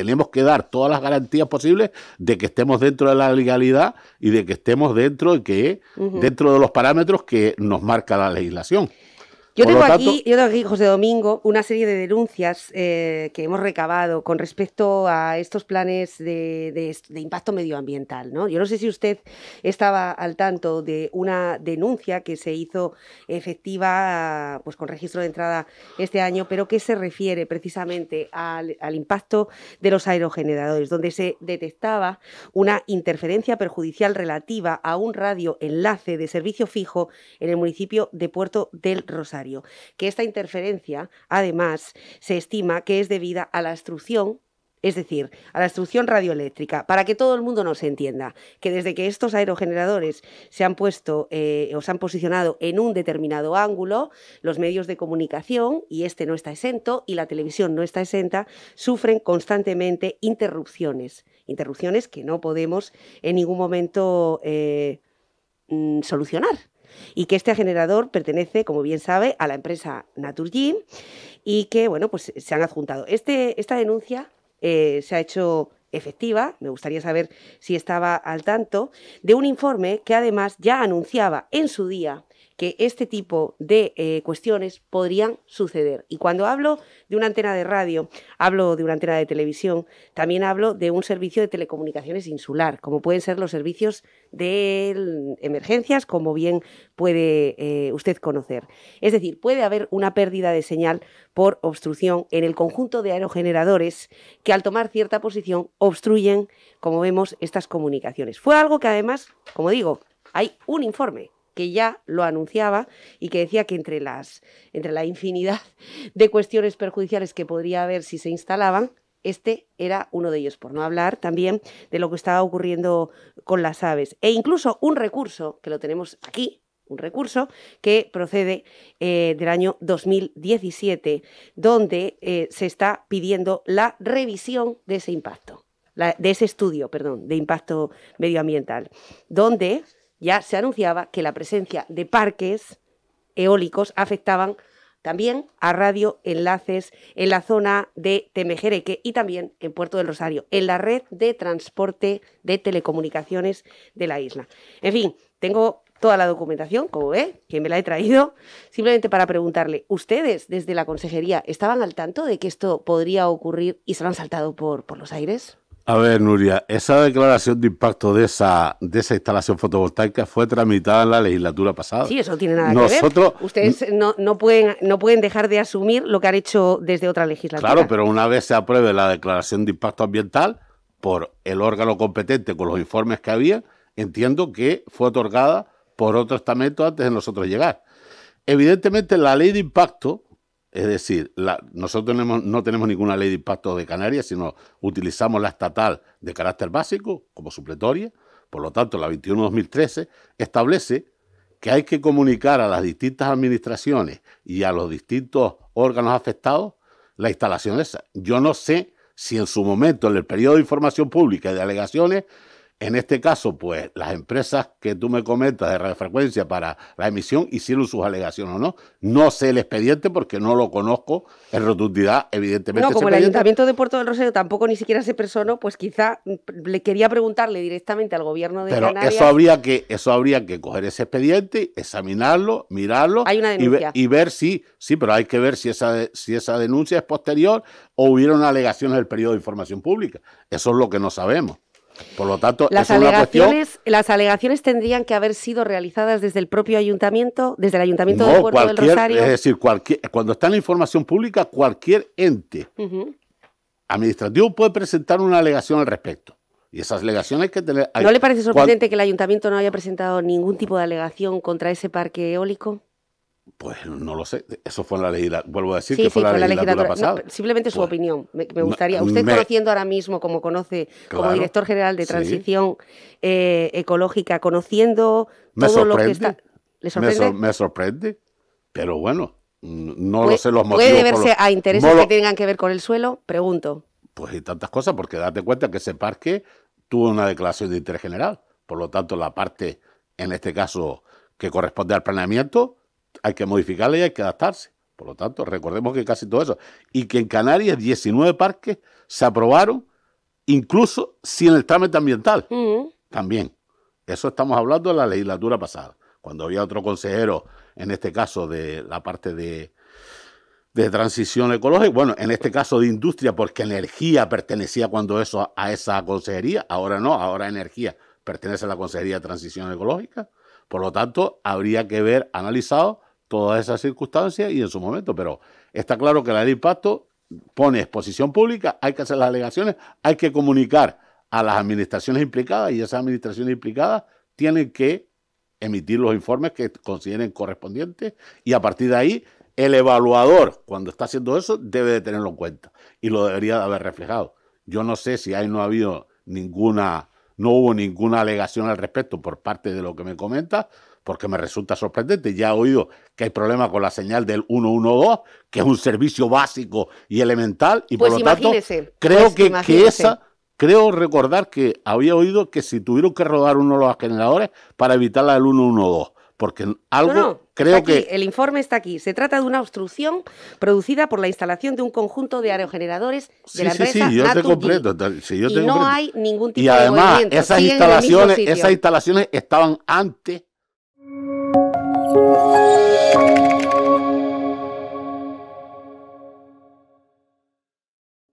tenemos que dar todas las garantías posibles de que estemos dentro de la legalidad y de que estemos dentro de, que, dentro de los parámetros que nos marca la legislación. Yo tengo, aquí, yo José Domingo, una serie de denuncias eh, que hemos recabado con respecto a estos planes de, impacto medioambiental. ¿no? Yo no sé si usted estaba al tanto de una denuncia que se hizo efectiva pues, con registro de entrada este año, pero que se refiere precisamente al, al impacto de los aerogeneradores, donde se detectaba una interferencia perjudicial relativa a un radio enlace de servicio fijo en el municipio de Puerto del Rosario que esta interferencia, además, se estima que es debida a la instrucción es decir, a la instrucción radioeléctrica, para que todo el mundo nos entienda, que desde que estos aerogeneradores se han puesto eh, han posicionado en un determinado ángulo, los medios de comunicación, y este no está exento, y la televisión no está exenta, sufren constantemente interrupciones, interrupciones que no podemos en ningún momento eh, mm, solucionar y que este generador pertenece, como bien sabe, a la empresa Naturgy y que, bueno, pues eh, se han adjuntado. Este, esta denuncia eh, se ha hecho efectiva, me gustaría saber si estaba al tanto, de un informe que además ya anunciaba en su día que este tipo de eh, cuestiones podrían suceder. Y cuando hablo de una antena de radio, hablo de una antena de televisión, también hablo de un servicio de telecomunicaciones insular, como pueden ser los servicios de emergencias, como bien puede eh, usted conocer. Es decir, puede haber una pérdida de señal por obstrucción en el conjunto de aerogeneradores que al tomar cierta posición obstruyen, como vemos, estas comunicaciones. Fue algo que además, como digo, hay un informe que ya lo anunciaba y que decía que entre, las, entre la infinidad de cuestiones perjudiciales que podría haber si se instalaban, este era uno de ellos, por no hablar también de lo que estaba ocurriendo con las aves. E incluso un recurso, que lo tenemos aquí, un recurso que procede eh, del año 2017, donde eh, se está pidiendo la revisión de ese impacto, de ese estudio, perdón, de impacto medioambiental, donde ya se anunciaba que la presencia de parques eólicos afectaban también a Radio Enlaces en la zona de Temejereque y también en Puerto del Rosario, en la red de transporte de telecomunicaciones de la isla. En fin, tengo toda la documentación, como ve, que me la he traído, simplemente para preguntarle, ¿ustedes desde la consejería estaban al tanto de que esto podría ocurrir y se lo han saltado por, por los aires? A ver, Nuria, esa declaración de impacto de esa, de esa instalación fotovoltaica fue tramitada en la legislatura pasada. Sí, eso no tiene nada que ver. Ustedes no, no, pueden, no pueden dejar de asumir lo que han hecho desde otra legislatura. Claro, pero una vez se apruebe la declaración de impacto ambiental por el órgano competente con los informes que había, entiendo que fue otorgada por otro estamento antes de nosotros llegar. Evidentemente, la ley de impacto es decir, nosotros no tenemos ninguna ley de impacto de Canarias, sino utilizamos la estatal de carácter básico como supletoria. Por lo tanto, la 21-2013 establece que hay que comunicar a las distintas administraciones y a los distintos órganos afectados la instalación esa. Yo no sé si en su momento, en el periodo de información pública y de alegaciones, en este caso, pues las empresas que tú me comentas de radiofrecuencia para la emisión hicieron sus alegaciones o no. No sé el expediente porque no lo conozco en rotundidad, evidentemente. No, como el Ayuntamiento de Puerto del Rosario tampoco ni siquiera se personó, pues quizá mm, le quería preguntarle directamente al gobierno de Pero Canarias. Eso habría, que, eso habría que coger ese expediente, examinarlo, mirarlo. Hay una denuncia. Y, ver si, sí, pero hay que ver si esa, si esa denuncia es posterior o hubieron alegaciones del periodo de información pública. Eso es lo que no sabemos. Por lo tanto, las, alegaciones, las alegaciones tendrían que haber sido realizadas desde el propio ayuntamiento, desde el ayuntamiento de Puerto del Rosario. Es decir, cualquier, cuando está en la información pública, cualquier ente administrativo puede presentar una alegación al respecto. Y esas alegaciones que ¿No le parece sorprendente que el ayuntamiento no haya presentado ningún tipo de alegación contra ese parque eólico? Pues no lo sé. Eso fue en la legislatura. Vuelvo a decir que fue, la, la pasada. simplemente su pues, opinión. Me, gustaría. Usted conociendo ahora mismo, como conoce, como director general de transición eh, ecológica, conociendo todo lo que está. ¿Le sorprende? me sorprende. Pero bueno, no lo sé los motivos. ¿Puede verse a intereses que tengan que ver con el suelo? Pregunto. Pues y tantas cosas, porque date cuenta que ese parque tuvo una declaración de interés general. Por lo tanto, la parte, en este caso, que corresponde al planeamiento, hay que modificarla y hay que adaptarse. Por lo tanto, recordemos que casi todo eso. Y que en Canarias 19 parques se aprobaron incluso sin el trámite ambiental. Mm. También. Eso estamos hablando de la legislatura pasada, cuando había otro consejero, en este caso de la parte de, de transición ecológica, bueno, en este caso de industria, porque energía pertenecía cuando eso a esa consejería, ahora no, ahora energía pertenece a la Consejería de Transición Ecológica, por lo tanto, habría que ver analizado todas esas circunstancias y en su momento. Pero está claro que la ley de impacto pone exposición pública, hay que hacer las alegaciones, hay que comunicar a las administraciones implicadas y esas administraciones implicadas tienen que emitir los informes que consideren correspondientes y a partir de ahí el evaluador cuando está haciendo eso debe de tenerlo en cuenta y lo debería de haber reflejado. Yo no sé si ahí no ha habido ninguna, no hubo ninguna alegación al respecto por parte de lo que me comenta, porque me resulta sorprendente. Ya he oído que hay problemas con la señal del 112, que es un servicio básico y elemental, y por pues lo tanto creo pues que, que, esa... Creo recordar que había oído que si tuvieron que rodar uno de los generadores para evitar la del 112, porque algo Creo que... El informe está aquí. Se trata de una obstrucción producida por la instalación de un conjunto de aerogeneradores de la sí, yo yo y no hay ningún tipo y además, de movimiento. Esas instalaciones, esas instalaciones estaban antes 啊。